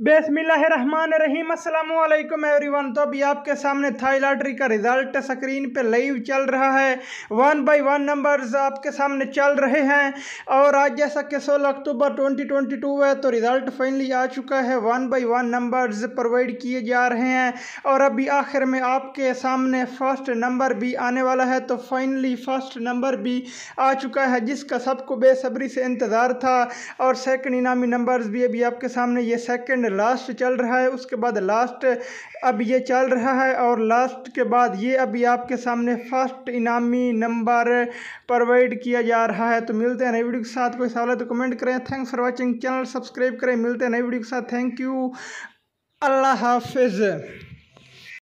every one तो अभी आपके सामने थाई लॉटरी का रिज़ल्ट स्क्रीन पे लाइव चल रहा है वन बाय वन नंबर्स आपके सामने चल रहे हैं और आज जैसा कि 16 अक्टूबर 2022 है तो रिज़ल्ट फाइनली आ चुका है one by one numbers provide किए जा रहे हैं और अभी आखिर में आपके सामने फर्स्ट नंबर भी आने वाला है तो फाइनली फर्स्ट नंबर भी आ चुका है जिसका सबको बेसब्री से इंतज़ार था और सेकेंड इनामी नंबर्स भी अभी आपके सामने ये सेकेंड सेकंड लास्ट चल रहा है उसके बाद लास्ट अब ये चल रहा है और लास्ट के बाद ये अभी आपके सामने फर्स्ट इनामी नंबर प्रोवाइड किया जा रहा है तो मिलते हैं नई वीडियो के साथ कोई सवाल है तो कमेंट करें thanks for watching channel subscribe करें मिलते हैं नई वीडियो के साथ थैंक यू अल्लाह हाफिज़